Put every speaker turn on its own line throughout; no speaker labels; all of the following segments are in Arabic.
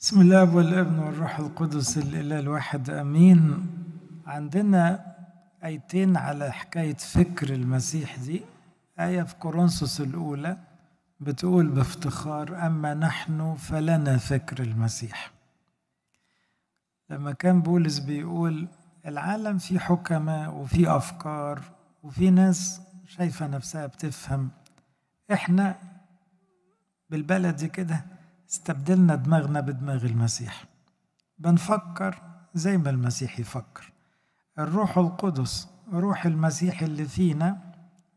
بسم الله والابن والروح القدس الاله الواحد امين عندنا ايتين على حكايه فكر المسيح دي ايه في كورنثوس الاولى بتقول بافتخار اما نحن فلنا فكر المسيح لما كان بولس بيقول العالم فيه حكماء وفيه افكار وفي ناس شايفه نفسها بتفهم احنا بالبلدي كده استبدلنا دماغنا بدماغ المسيح بنفكر زي ما المسيح يفكر الروح القدس روح المسيح اللي فينا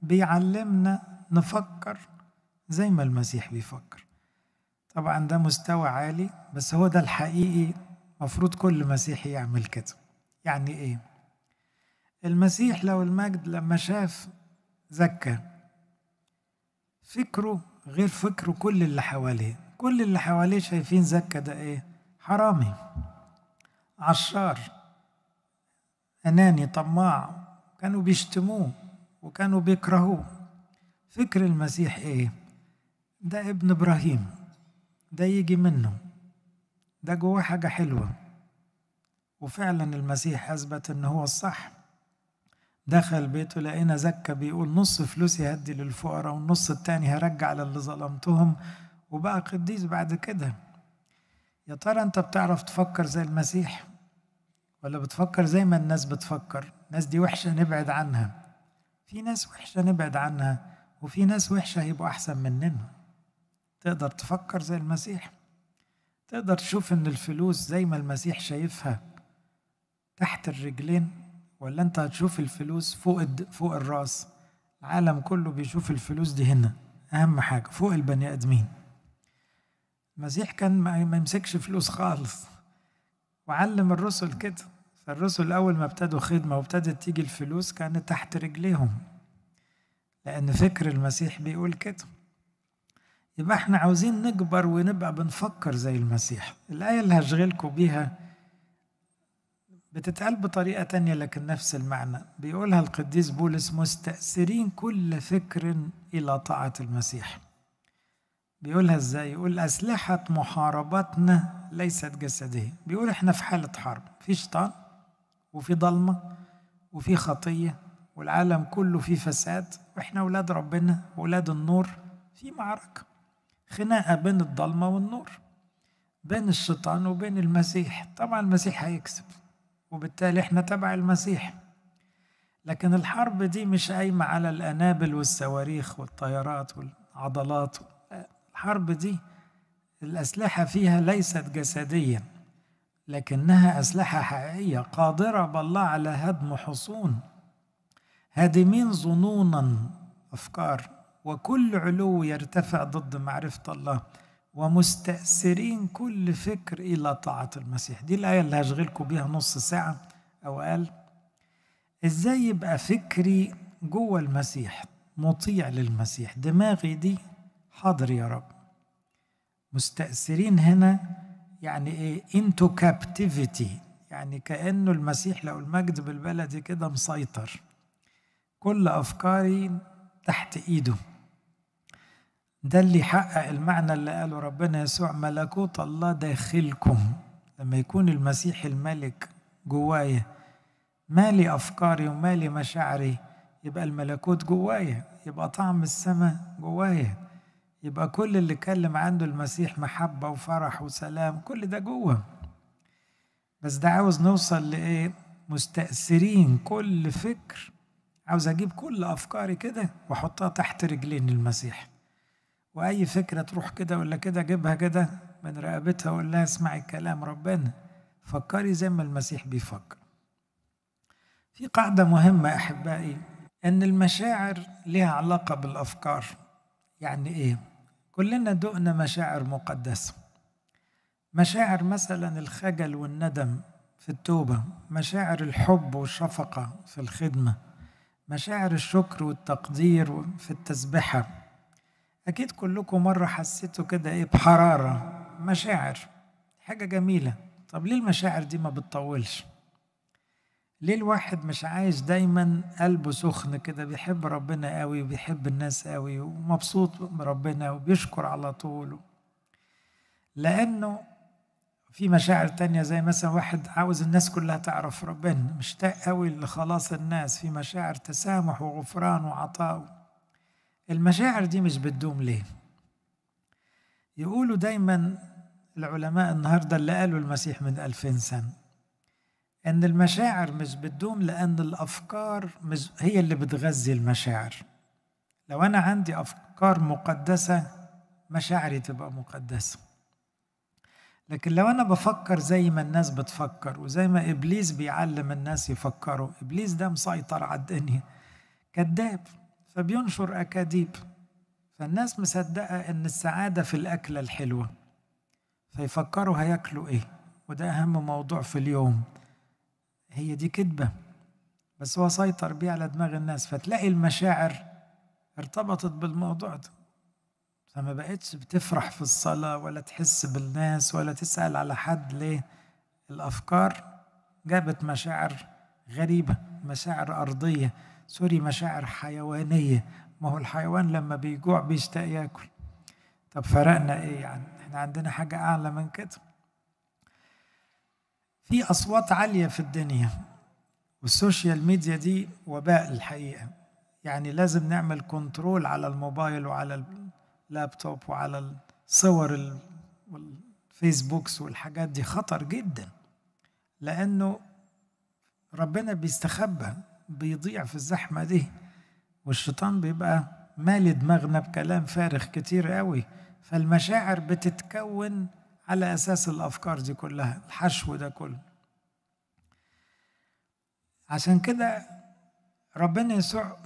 بيعلمنا نفكر زي ما المسيح بيفكر طبعا ده مستوى عالي بس هو ده الحقيقي مفروض كل مسيحي يعمل كده يعني ايه المسيح لو المجد لما شاف زكا فكره غير فكره كل اللي حواليه كل اللي حواليه شايفين زكا ده ايه حرامي عشار اناني طماع كانوا بيشتموه وكانوا بيكرهوه فكر المسيح ايه ده ابن ابراهيم ده يجي منه ده جواه حاجه حلوه وفعلا المسيح اثبت ان هو الصح دخل بيته لقينا زكا بيقول نص فلوسي هدي للفقراء والنص التاني هرجع للي ظلمتهم وبقى قديس بعد كده يا ترى انت بتعرف تفكر زي المسيح ولا بتفكر زي ما الناس بتفكر الناس دي وحشه نبعد عنها في ناس وحشه نبعد عنها وفي ناس وحشه هيبقوا احسن مننا تقدر تفكر زي المسيح تقدر تشوف ان الفلوس زي ما المسيح شايفها تحت الرجلين ولا انت هتشوف الفلوس فوق فوق الراس العالم كله بيشوف الفلوس دي هنا اهم حاجه فوق البني ادمين المسيح كان ما يمسكش فلوس خالص وعلم الرسل كده فالرسل أول ما ابتدوا خدمة وابتدت تيجي الفلوس كانت تحت رجليهم لأن فكر المسيح بيقول كده يبقى احنا عاوزين نكبر ونبقى بنفكر زي المسيح الآية اللي هشغلكم بيها بتتقال بطريقة تانية لكن نفس المعنى بيقولها القديس بولس مستأثرين كل فكر إلى طاعة المسيح بيقولها ازاي يقول أسلحة محاربتنا ليست جسدية بيقول احنا في حالة حرب في شيطان وفي ضلمة وفي خطية والعالم كله في فساد واحنا أولاد ربنا أولاد النور في معركة خناقة بين الضلمة والنور بين الشيطان وبين المسيح طبعا المسيح هيكسب وبالتالي احنا تبع المسيح لكن الحرب دي مش قايمة على الأنابل والصواريخ والطيارات والعضلات الحرب دي الأسلحة فيها ليست جسدية لكنها أسلحة حقيقية قادرة بالله على هدم حصون هادمين ظنونا أفكار وكل علو يرتفع ضد معرفة الله ومستأثرين كل فكر إلى طاعة المسيح دي الآية اللي هشغلكم بيها نص ساعة أو أقل إزاي يبقى فكري جوه المسيح مطيع للمسيح دماغي دي حاضر يا رب مستأثرين هنا يعني ايه انتو كابتيفيتي يعني كأنه المسيح لو المجد بالبلدي كده مسيطر كل أفكاري تحت إيده ده اللي يحقق المعنى اللي قاله ربنا يسوع ملكوت الله داخلكم لما يكون المسيح الملك جوايا مالي أفكاري ومالي مشاعري يبقى الملكوت جوايا يبقى طعم السماء جوايا يبقى كل اللي اتكلم عنده المسيح محبة وفرح وسلام كل ده جوه بس ده عاوز نوصل لإيه مستأثرين كل فكر عاوز أجيب كل أفكاري كده وأحطها تحت رجلين المسيح وأي فكرة تروح كده ولا كده أجيبها كده من رقبتها وأقول لها اسمعي كلام ربنا فكري زي ما المسيح بيفكر في قاعدة مهمة أحبائي أن المشاعر لها علاقة بالأفكار يعني إيه؟ كلنا دقنا مشاعر مقدسة مشاعر مثلا الخجل والندم في التوبة مشاعر الحب والشفقة في الخدمة مشاعر الشكر والتقدير في التسبحة أكيد كلكم مرة حسيتوا كده إيه بحرارة مشاعر حاجة جميلة طب ليه المشاعر دي ما بتطولش ليه الواحد مش عايش دايما قلبه سخن كده بيحب ربنا قوي وبيحب الناس قوي ومبسوط بربنا وبيشكر على طول لأنه في مشاعر تانية زي مثلا واحد عاوز الناس كلها تعرف ربنا مشتاق قوي لخلاص الناس في مشاعر تسامح وغفران وعطاء المشاعر دي مش بتدوم ليه يقولوا دايما العلماء النهارده اللي قالوا المسيح من ألفين سنة ان المشاعر مش بتدوم لان الافكار مش هي اللي بتغذي المشاعر لو انا عندي افكار مقدسه مشاعري تبقى مقدسه لكن لو انا بفكر زي ما الناس بتفكر وزي ما ابليس بيعلم الناس يفكروا ابليس ده مسيطر على الدنيا كذاب فبينشر اكاذيب فالناس مصدقه ان السعاده في الاكله الحلوه فيفكروا هياكلوا ايه وده اهم موضوع في اليوم هي دي كذبة بس هو سيطر بيه على دماغ الناس فتلاقي المشاعر ارتبطت بالموضوع ده فما بقتش بتفرح في الصلاة ولا تحس بالناس ولا تسأل على حد ليه الأفكار جابت مشاعر غريبة مشاعر أرضية سوري مشاعر حيوانية ما هو الحيوان لما بيجوع بيشتاق ياكل طب فرقنا ايه يعني احنا عندنا حاجة أعلى من كده في أصوات عالية في الدنيا والسوشيال ميديا دي وباء الحقيقة يعني لازم نعمل كنترول على الموبايل وعلى اللابتوب وعلى الصور والفيسبوكس والحاجات دي خطر جدا لأنه ربنا بيستخبى بيضيع في الزحمة دي والشيطان بيبقى مالي دماغنا بكلام فارغ كتير قوي فالمشاعر بتتكون على أساس الأفكار دي كلها الحشو ده كله عشان كده ربنا يسوع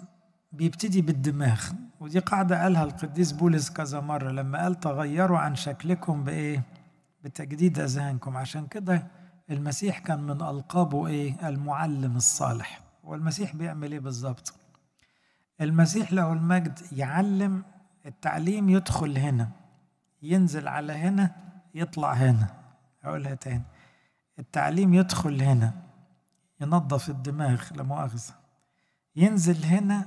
بيبتدي بالدماغ ودي قاعدة قالها القديس بولس كذا مرة لما قال تغيروا عن شكلكم بإيه بتجديد أذهانكم عشان كده المسيح كان من ألقابه إيه المعلم الصالح والمسيح بيعمل إيه بالظبط المسيح له المجد يعلم التعليم يدخل هنا ينزل على هنا يطلع هنا أقولها تاني التعليم يدخل هنا ينظف الدماغ لا مؤاخذة ينزل هنا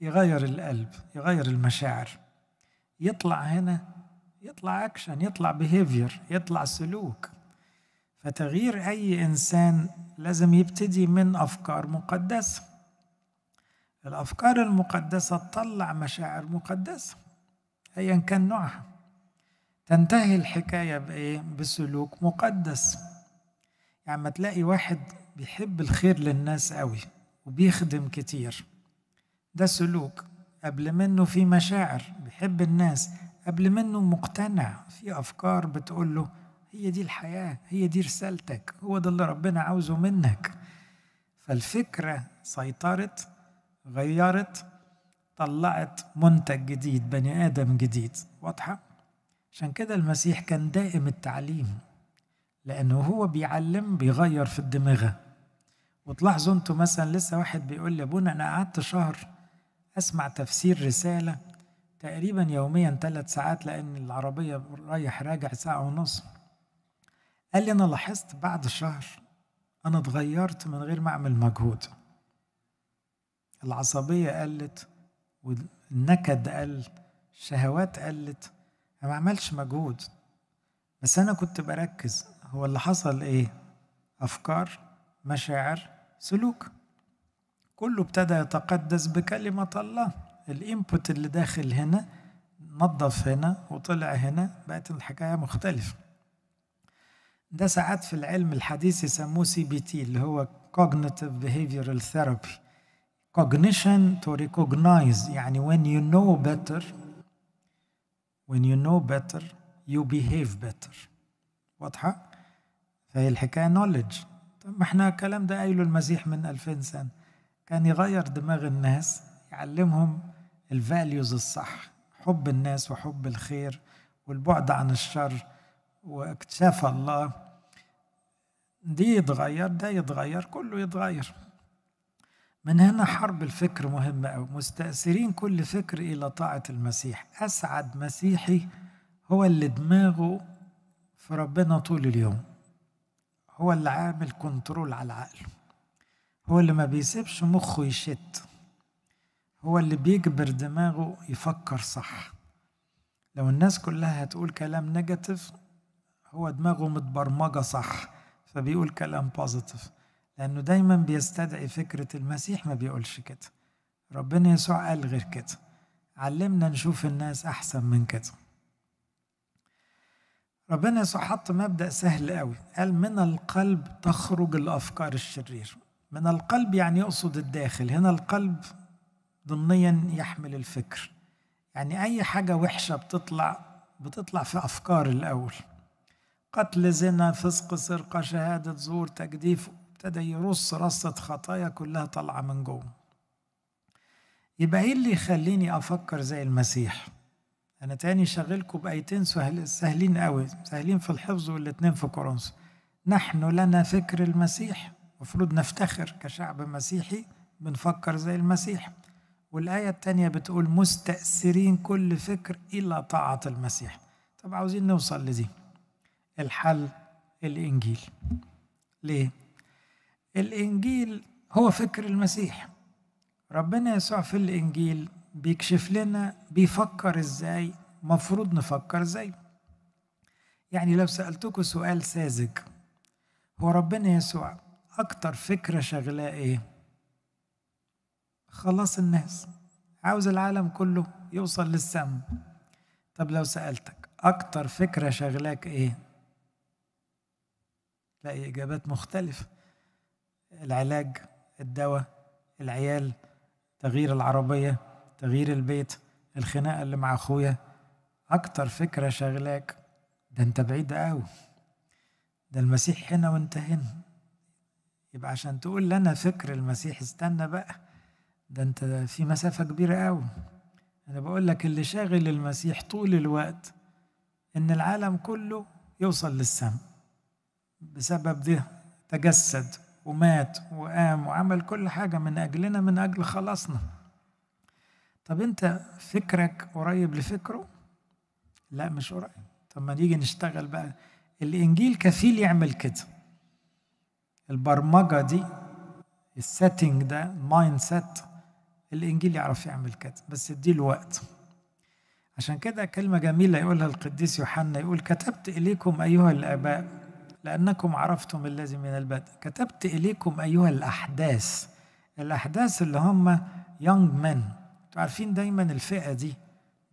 يغير القلب يغير المشاعر يطلع هنا يطلع اكشن يطلع بيهيفير يطلع سلوك فتغيير اي انسان لازم يبتدي من افكار مقدسه الافكار المقدسه تطلع مشاعر مقدسه ايا كان نوعها تنتهي الحكاية بإيه؟ بسلوك مقدس يعني ما تلاقي واحد بيحب الخير للناس قوي وبيخدم كتير ده سلوك قبل منه في مشاعر بيحب الناس قبل منه مقتنع في أفكار بتقول له هي دي الحياة هي دي رسالتك هو ده اللي ربنا عاوزه منك فالفكرة سيطرت غيرت طلعت منتج جديد بني آدم جديد واضحة؟ عشان كده المسيح كان دائم التعليم لأنه هو بيعلم بيغير في الدماغة وتلاحظوا انتوا مثلا لسه واحد بيقول لي ابونا أنا قعدت شهر أسمع تفسير رسالة تقريبا يوميا ثلاث ساعات لأن العربية رايح راجع ساعة ونص قال لي أنا لاحظت بعد شهر أنا اتغيرت من غير ما أعمل مجهود العصبية قلت والنكد قل الشهوات قلت انا ما عملش مجهود بس انا كنت بركز هو اللي حصل ايه افكار مشاعر سلوك كله ابتدى يتقدس بكلمه الله الانبوت اللي داخل هنا نظف هنا وطلع هنا بقت الحكايه مختلفه ده ساعات في العلم الحديث يسموه سي بي تي اللي هو cognitive behavioral therapy cognition to recognize يعني when you know better when you know better you behave better واضحة؟ فهي الحكاية knowledge طب ما احنا الكلام ده قايله المسيح من 2000 سنة كان يغير دماغ الناس يعلمهم الفاليوز الصح حب الناس وحب الخير والبعد عن الشر واكتشاف الله دي يتغير ده يتغير كله يتغير من هنا حرب الفكر مهمة أو مستأثرين كل فكر إلى طاعة المسيح أسعد مسيحي هو اللي دماغه في ربنا طول اليوم هو اللي عامل كنترول على عقله هو اللي ما بيسيبش مخه يشت هو اللي بيجبر دماغه يفكر صح لو الناس كلها هتقول كلام نيجاتيف هو دماغه متبرمجة صح فبيقول كلام بوزيتيف لأنه دايما بيستدعي فكرة المسيح ما بيقولش كده ربنا يسوع قال غير كده علمنا نشوف الناس أحسن من كده ربنا يسوع حط مبدأ سهل قوي قال من القلب تخرج الأفكار الشرير من القلب يعني يقصد الداخل هنا القلب ضمنيا يحمل الفكر يعني أي حاجة وحشة بتطلع بتطلع في أفكار الأول قتل زنا فسق سرقة شهادة زور تجديف ابتدى يرص رصة خطايا كلها طالعة من جوه يبقى ايه اللي يخليني افكر زي المسيح انا تاني شغلكم بايتين سهل سهلين قوي سهلين في الحفظ والاتنين في كورنس نحن لنا فكر المسيح المفروض نفتخر كشعب مسيحي بنفكر زي المسيح والآية التانية بتقول مستأثرين كل فكر إلى طاعة المسيح طب عاوزين نوصل لدي الحل الإنجيل ليه؟ الإنجيل هو فكر المسيح ربنا يسوع في الإنجيل بيكشف لنا بيفكر إزاي مفروض نفكر زيه يعني لو سألتكم سؤال ساذج هو ربنا يسوع أكتر فكرة شغلاه إيه؟ خلاص الناس عاوز العالم كله يوصل للسم طب لو سألتك أكتر فكرة شغلاك إيه؟ تلاقي إجابات مختلفة العلاج الدواء العيال تغيير العربية تغيير البيت الخناقة اللي مع أخويا أكتر فكرة شاغلاك ده أنت بعيد أوي ده المسيح هنا وأنت هنا يبقى عشان تقول لنا فكر المسيح استنى بقى ده أنت في مسافة كبيرة أوي أنا بقول لك اللي شاغل المسيح طول الوقت إن العالم كله يوصل للسماء بسبب ده تجسد ومات وقام وعمل كل حاجة من أجلنا من أجل خلاصنا طب أنت فكرك قريب لفكره؟ لا مش قريب طب ما نيجي نشتغل بقى الإنجيل كفيل يعمل كده البرمجة دي السيتنج ده المايند سيت الإنجيل يعرف يعمل كده بس اديله وقت عشان كده كلمة جميلة يقولها القديس يوحنا يقول كتبت إليكم أيها الآباء لأنكم عرفتم الذي من البدء كتبت إليكم أيها الأحداث الأحداث اللي هم young men عارفين دايما الفئة دي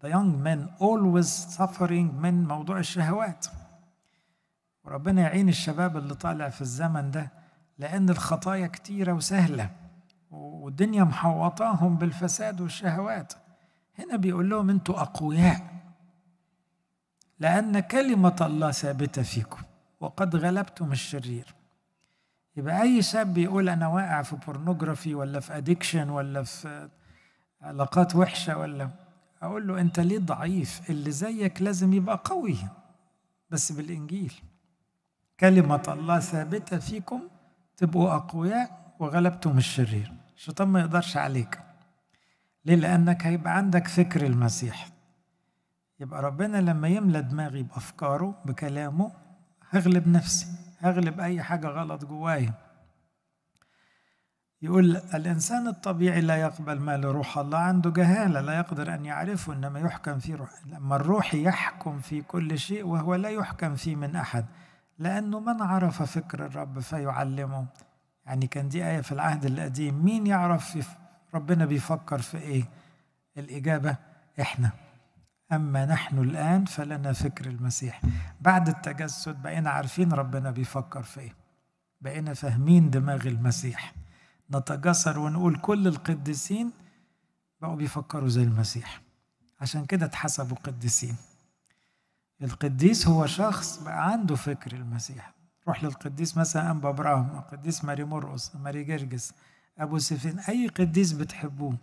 the young men always suffering من موضوع الشهوات وربنا يعين الشباب اللي طالع في الزمن ده لأن الخطايا كتيرة وسهلة والدنيا محوطاهم بالفساد والشهوات هنا بيقول لهم انتوا أقوياء لأن كلمة الله ثابتة فيكم وقد غلبتم الشرير يبقى أي شاب بيقول أنا واقع في بورنوجرافي ولا في أديكشن ولا في علاقات وحشة ولا أقول له أنت ليه ضعيف اللي زيك لازم يبقى قوي بس بالإنجيل كلمة الله ثابتة فيكم تبقوا أقوياء وغلبتم الشرير الشيطان ما يقدرش عليك ليه لأنك هيبقى عندك فكر المسيح يبقى ربنا لما يملى دماغي بأفكاره بكلامه هغلب نفسي هغلب أي حاجة غلط جوايا يقول الإنسان الطبيعي لا يقبل ما لروح الله عنده جهالة لا يقدر أن يعرفه إنما يحكم في روح لما الروح يحكم في كل شيء وهو لا يحكم فيه من أحد لأنه من عرف فكر الرب فيعلمه يعني كان دي آية في العهد القديم مين يعرف ربنا بيفكر في إيه الإجابة إحنا أما نحن الآن فلنا فكر المسيح بعد التجسد بقينا عارفين ربنا بيفكر في إيه بقينا فاهمين دماغ المسيح نتجسر ونقول كل القديسين بقوا بيفكروا زي المسيح عشان كده اتحسبوا قديسين القديس هو شخص بقى عنده فكر المسيح روح للقديس مثلا أنبا أبراهام القديس ماري مرقص ماري جرجس أبو سيفين أي قديس بتحبوه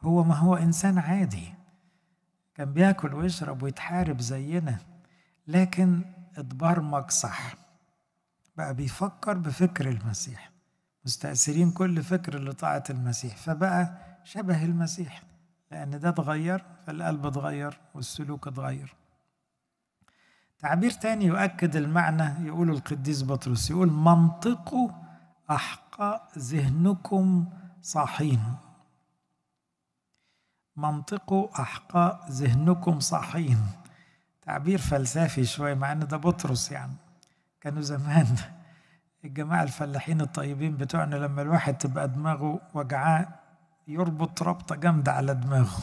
هو ما هو إنسان عادي كان بياكل ويشرب ويتحارب زينا لكن اتبرمج صح بقى بيفكر بفكر المسيح مستأثرين كل فكر لطاعة المسيح فبقى شبه المسيح لأن ده اتغير فالقلب اتغير والسلوك اتغير تعبير تاني يؤكد المعنى يقول القديس بطرس يقول منطقه أحقى ذهنكم صاحين منطقوا أحقاء ذهنكم صحين تعبير فلسفي شوية مع إن ده بطرس يعني كانوا زمان الجماعة الفلاحين الطيبين بتوعنا لما الواحد تبقى دماغه وجعاه يربط ربطة جامدة على دماغه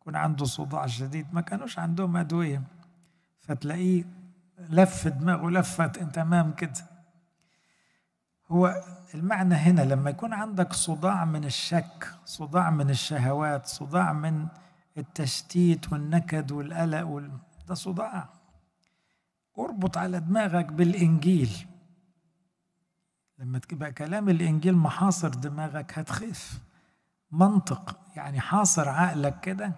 يكون عنده صداع شديد ما كانوش عندهم أدوية فتلاقيه لف دماغه لفت تمام كده هو المعنى هنا لما يكون عندك صداع من الشك صداع من الشهوات صداع من التشتيت والنكد والقلق وال... ده صداع اربط على دماغك بالإنجيل لما تبقى كلام الإنجيل محاصر دماغك هتخف منطق يعني حاصر عقلك كده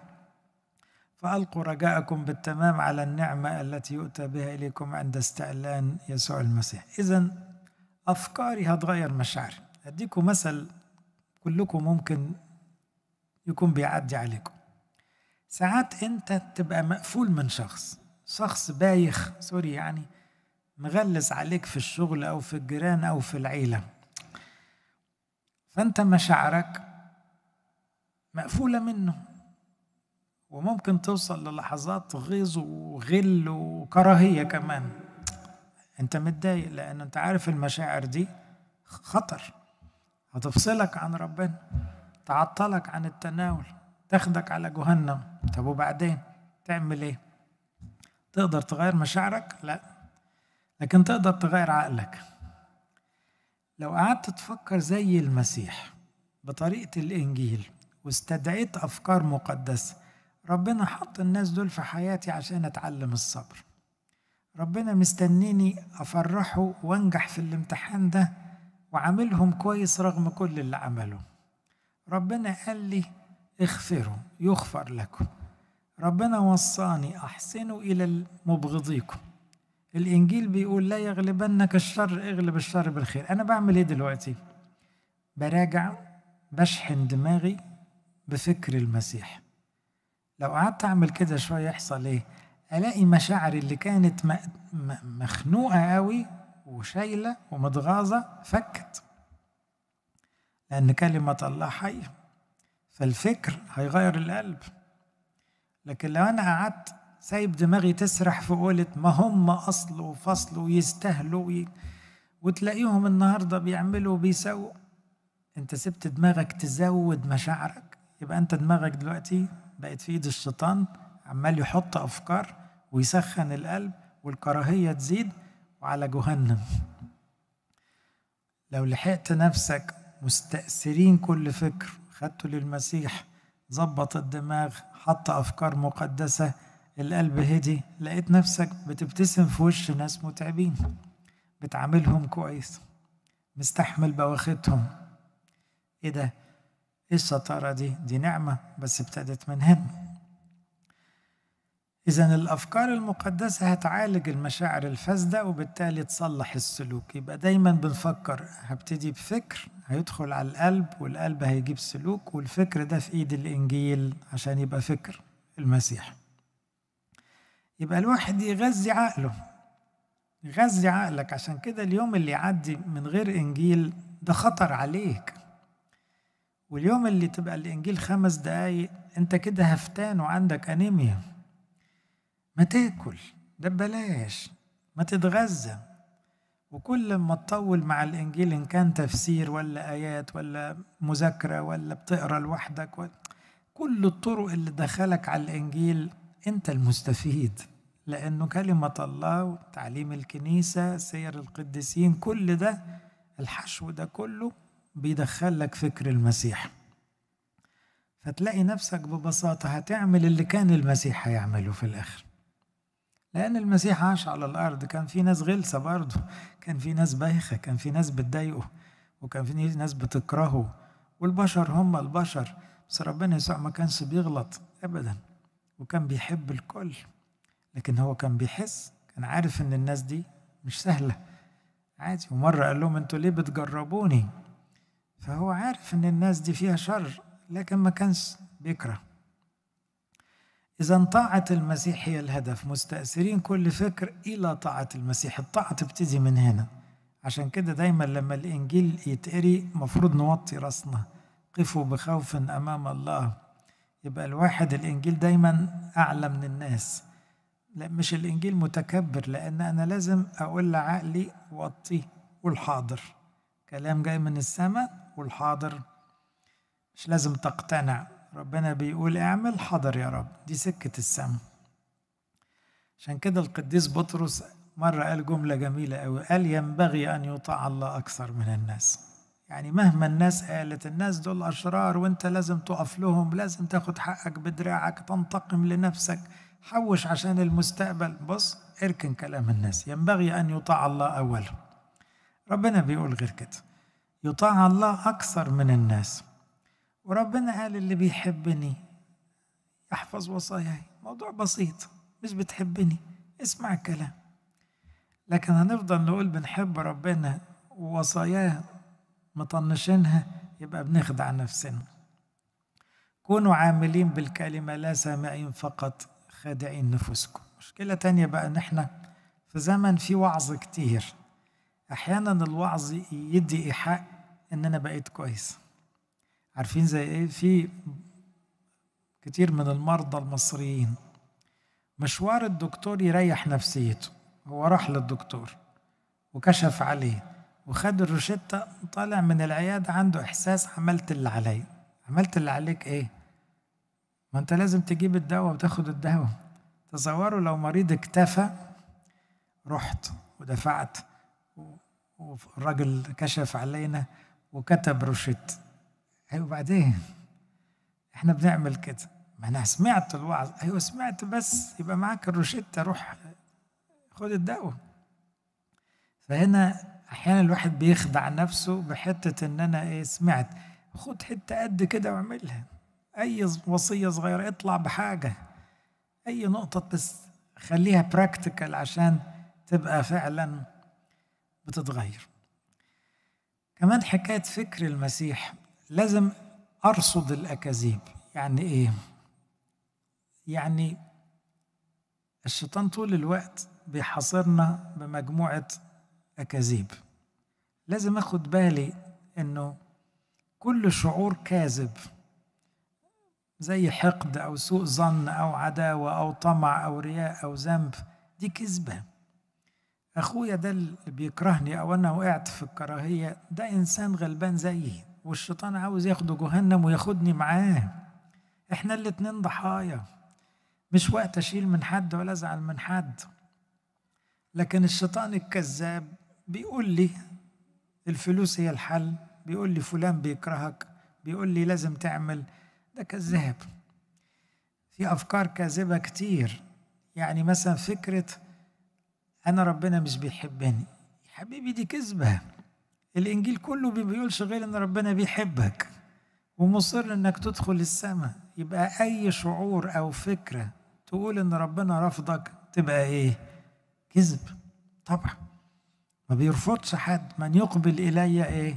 فألقوا رجاءكم بالتمام على النعمة التي يؤتى بها إليكم عند استعلان يسوع المسيح إذا أفكاري هتغير مشاعري أديكم مثل كلكم ممكن يكون بيعدي عليكم ساعات أنت تبقى مقفول من شخص شخص بايخ سوري يعني مغلس عليك في الشغل أو في الجيران أو في العيلة فأنت مشاعرك مقفولة منه وممكن توصل للحظات غيظ وغل وكراهية كمان انت متضايق لان انت عارف المشاعر دي خطر هتفصلك عن ربنا تعطلك عن التناول تاخدك على جهنم طب وبعدين تعمل ايه تقدر تغير مشاعرك لا لكن تقدر تغير عقلك لو قعدت تفكر زي المسيح بطريقه الانجيل واستدعيت افكار مقدسه ربنا حط الناس دول في حياتي عشان اتعلم الصبر ربنا مستنيني أفرحه وأنجح في الامتحان ده وعاملهم كويس رغم كل اللي عمله ربنا قال لي اغفروا يغفر لكم ربنا وصاني أحسنوا إلى مبغضيكم الإنجيل بيقول لا يغلبنك الشر اغلب الشر بالخير أنا بعمل إيه دلوقتي براجع بشحن دماغي بفكر المسيح لو قعدت أعمل كده شوية يحصل إيه الاقي مشاعري اللي كانت مخنوقه قوي وشايله ومتغاظه فكت لان كلمه الله حيه فالفكر هيغير القلب لكن لو انا قعدت سايب دماغي تسرح في قولة ما هم أصل وفصل ويستاهلوا وي... وتلاقيهم النهاردة بيعملوا وبيسووا أنت سبت دماغك تزود مشاعرك يبقى أنت دماغك دلوقتي بقت في إيد الشيطان عمال يحط أفكار ويسخن القلب والكراهية تزيد وعلى جهنم لو لحقت نفسك مستأثرين كل فكر خدته للمسيح ظبط الدماغ حط أفكار مقدسة القلب هدي لقيت نفسك بتبتسم في وش ناس متعبين بتعاملهم كويس مستحمل بواختهم ايه ده ايه الشطارة دي دي نعمة بس ابتدت من هنا إذا الأفكار المقدسة هتعالج المشاعر الفاسدة وبالتالي تصلح السلوك يبقى دايما بنفكر هبتدي بفكر هيدخل على القلب والقلب هيجيب سلوك والفكر ده في إيد الإنجيل عشان يبقى فكر المسيح يبقى الواحد يغذي عقله يغذي عقلك عشان كده اليوم اللي يعدي من غير إنجيل ده خطر عليك واليوم اللي تبقى الإنجيل خمس دقايق أنت كده هفتان وعندك أنيميا ما تاكل ده ببلاش ما تتغذى وكل ما تطول مع الانجيل ان كان تفسير ولا ايات ولا مذاكره ولا بتقرا لوحدك ولا كل الطرق اللي دخلك على الانجيل انت المستفيد لانه كلمه الله وتعليم الكنيسه سير القديسين كل ده الحشو ده كله بيدخل لك فكر المسيح فتلاقي نفسك ببساطه هتعمل اللي كان المسيح هيعمله في الاخر لأن المسيح عاش على الأرض كان في ناس غلسة برضه كان في ناس بايخة كان في ناس بتضايقه وكان في ناس بتكرهه والبشر هم البشر بس ربنا يسوع ما كانش بيغلط أبدا وكان بيحب الكل لكن هو كان بيحس كان عارف إن الناس دي مش سهلة عادي ومرة قال لهم أنتوا ليه بتجربوني فهو عارف إن الناس دي فيها شر لكن ما كانش بيكره إذا طاعة المسيح هي الهدف مستأثرين كل فكر إلى طاعة المسيح الطاعة تبتدي من هنا عشان كده دايما لما الإنجيل يتقري مفروض نوطي راسنا قفوا بخوف أمام الله يبقى الواحد الإنجيل دايما أعلى من الناس لا مش الإنجيل متكبر لأن أنا لازم أقول لعقلي وطي والحاضر كلام جاي من السماء والحاضر مش لازم تقتنع ربنا بيقول اعمل حاضر يا رب دي سكة السم عشان كده القديس بطرس مرة قال جملة جميلة أوي قال ينبغي أن يطاع الله أكثر من الناس يعني مهما الناس قالت الناس دول أشرار وأنت لازم تقف لهم لازم تاخد حقك بدراعك تنتقم لنفسك حوش عشان المستقبل بص اركن كلام الناس ينبغي أن يطاع الله أولا ربنا بيقول غير كده يطاع الله أكثر من الناس وربنا قال اللي بيحبني يحفظ وصاياي موضوع بسيط مش بتحبني اسمع الكلام لكن هنفضل نقول بنحب ربنا ووصاياه مطنشينها يبقى بنخدع نفسنا كونوا عاملين بالكلمة لا سامعين فقط خادعين نفوسكم مشكلة تانية بقى ان احنا في زمن في وعظ كتير احيانا الوعظ يدي ايحاء ان انا بقيت كويس عارفين زي ايه في كتير من المرضى المصريين مشوار الدكتور يريح نفسيته هو راح للدكتور وكشف عليه وخد الروشتة طالع من العيادة عنده إحساس عملت اللي علي عملت اللي عليك إيه ما أنت لازم تجيب الدواء وتاخد الدواء تصوروا لو مريض اكتفى رحت ودفعت والراجل كشف علينا وكتب روشته أيوة بعدين إحنا بنعمل كده ما أنا سمعت الوعظ أيوة سمعت بس يبقى معاك الروشتة روح خد الدواء فهنا أحيانا الواحد بيخدع نفسه بحتة إن أنا إيه سمعت خد حتة قد كده واعملها أي وصية صغيرة اطلع بحاجة أي نقطة بس خليها براكتيكال عشان تبقى فعلا بتتغير كمان حكاية فكر المسيح لازم أرصد الأكاذيب يعني إيه؟ يعني الشيطان طول الوقت بيحاصرنا بمجموعة أكاذيب لازم أخد بالي إنه كل شعور كاذب زي حقد أو سوء ظن أو عداوة أو طمع أو رياء أو ذنب دي كذبة أخويا ده اللي بيكرهني أو أنا وقعت في الكراهية ده إنسان غلبان زيي والشيطان عاوز ياخده جهنم وياخدني معاه احنا الاتنين ضحايا مش وقت اشيل من حد ولا ازعل من حد لكن الشيطان الكذاب بيقول لي الفلوس هي الحل بيقول لي فلان بيكرهك بيقول لي لازم تعمل ده كذاب في افكار كاذبه كتير يعني مثلا فكره انا ربنا مش بيحبني حبيبي دي كذبه الانجيل كله بيقولش غير ان ربنا بيحبك ومصر انك تدخل السماء يبقى اي شعور او فكره تقول ان ربنا رفضك تبقى ايه كذب طبعا ما بيرفضش حد من يقبل الي ايه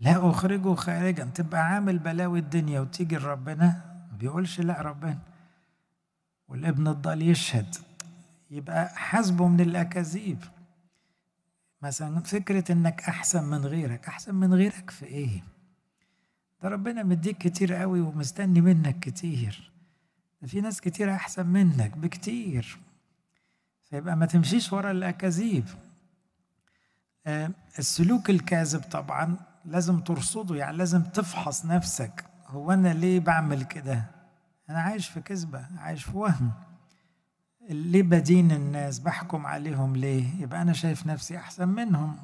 لا اخرجه خارجا تبقى عامل بلاوي الدنيا وتيجي لربنا ما بيقولش لا ربنا والابن الضال يشهد يبقى حاسبه من الاكاذيب مثلا فكرة انك احسن من غيرك احسن من غيرك في ايه ده ربنا مديك كتير قوي ومستني منك كتير في ناس كتير احسن منك بكتير فيبقى ما تمشيش ورا الاكاذيب آه، السلوك الكاذب طبعا لازم ترصده يعني لازم تفحص نفسك هو انا ليه بعمل كده انا عايش في كذبه عايش في وهم ليه بدين الناس بحكم عليهم ليه يبقى أنا شايف نفسي أحسن منهم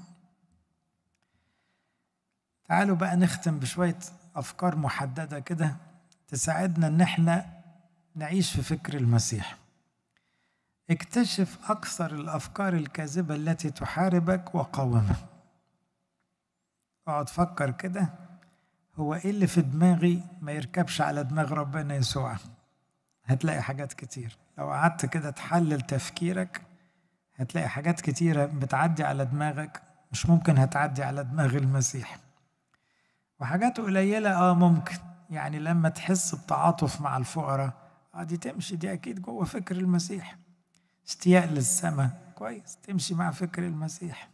تعالوا بقى نختم بشوية أفكار محددة كده تساعدنا إن احنا نعيش في فكر المسيح اكتشف أكثر الأفكار الكاذبة التي تحاربك وقاومك اقعد فكر كده هو ايه اللي في دماغي ما يركبش على دماغ ربنا يسوع هتلاقي حاجات كتير لو قعدت كده تحلل تفكيرك هتلاقي حاجات كتيرة بتعدي على دماغك مش ممكن هتعدي على دماغ المسيح وحاجات قليلة اه ممكن يعني لما تحس بتعاطف مع الفقراء اه دي تمشي دي اكيد جوه فكر المسيح استياء للسماء كويس تمشي مع فكر المسيح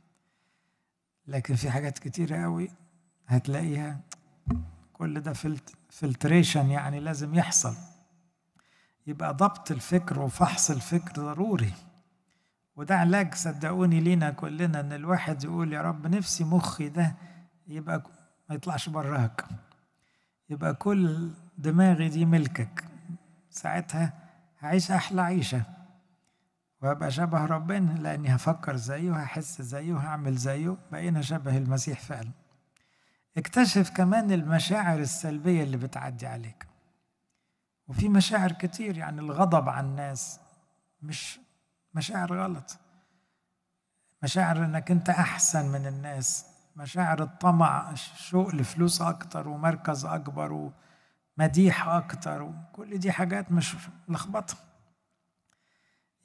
لكن في حاجات كتيرة قوي هتلاقيها كل ده فلتريشن يعني لازم يحصل يبقى ضبط الفكر وفحص الفكر ضروري وده علاج صدقوني لينا كلنا ان الواحد يقول يا رب نفسي مخي ده يبقى ما يطلعش براك يبقى كل دماغي دي ملكك ساعتها هعيش احلى عيشه وهبقى شبه ربنا لاني هفكر زيه هحس زيه هعمل زيه بقينا شبه المسيح فعلا اكتشف كمان المشاعر السلبيه اللي بتعدي عليك وفي مشاعر كتير يعني الغضب على الناس مش مشاعر غلط مشاعر انك انت احسن من الناس مشاعر الطمع الشوق لفلوس اكتر ومركز اكبر ومديح اكتر وكل دي حاجات مش لخبطه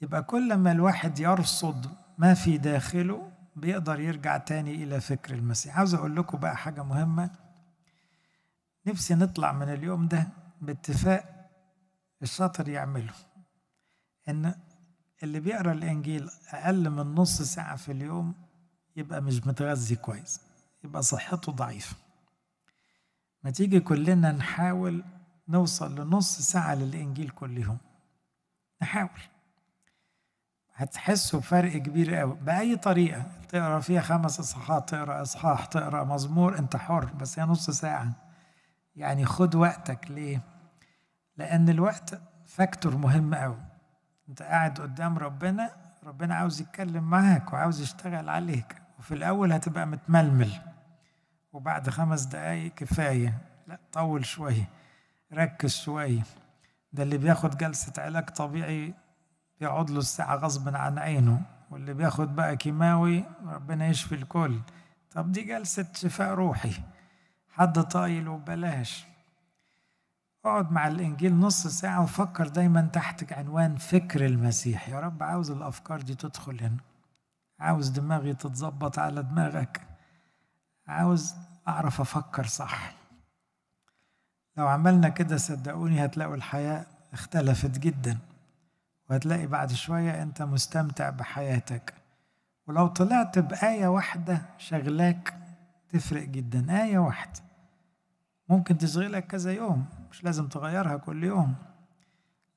يبقى كل ما الواحد يرصد ما في داخله بيقدر يرجع تاني الى فكر المسيح عاوز اقول لكم بقى حاجه مهمه نفسي نطلع من اليوم ده باتفاق الشاطر يعمله ان اللي بيقرا الانجيل اقل من نص ساعه في اليوم يبقى مش متغذي كويس يبقى صحته ضعيفه ما تيجي كلنا نحاول نوصل لنص ساعه للانجيل كل يوم نحاول هتحسوا بفرق كبير قوي باي طريقه تقرا فيها خمس اصحاحات تقرا اصحاح تقرا مزمور انت حر بس هي نص ساعه يعني خد وقتك ليه لأن الوقت فاكتور مهم أوي أنت قاعد قدام ربنا ربنا عاوز يتكلم معاك وعاوز يشتغل عليك وفي الأول هتبقى متململ وبعد خمس دقايق كفاية لا طول شوية ركز شوية ده اللي بياخد جلسة علاج طبيعي بيقعد له الساعة غصب عن عينه واللي بياخد بقى كيماوي ربنا يشفي الكل طب دي جلسة شفاء روحي حد طايل وبلاش اقعد مع الانجيل نص ساعه وفكر دايما تحت عنوان فكر المسيح يا رب عاوز الافكار دي تدخل هنا عاوز دماغي تتظبط على دماغك عاوز اعرف افكر صح لو عملنا كده صدقوني هتلاقوا الحياه اختلفت جدا وهتلاقي بعد شويه انت مستمتع بحياتك ولو طلعت بايه واحده شغلاك تفرق جدا ايه واحده ممكن تشغلك كذا يوم مش لازم تغيرها كل يوم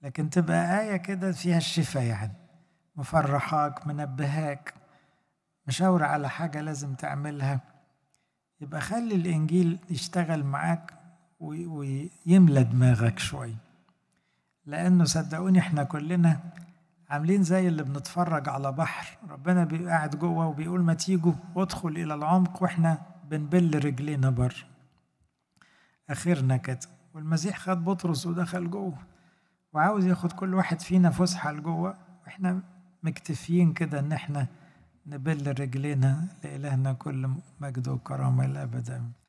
لكن تبقى آية كده فيها الشفاء يعني مفرحاك منبهاك مشاور على حاجة لازم تعملها يبقى خلي الإنجيل يشتغل معاك ويملى دماغك شوي لأنه صدقوني إحنا كلنا عاملين زي اللي بنتفرج على بحر ربنا بيقعد جوه وبيقول ما تيجوا وادخل إلى العمق وإحنا بنبل رجلينا بره آخرنا كده والمسيح خد بطرس ودخل جوه وعاوز ياخد كل واحد فينا فسحة لجوه واحنا مكتفيين كده إن احنا نبل رجلينا لإلهنا كل مجد وكرامة الأبد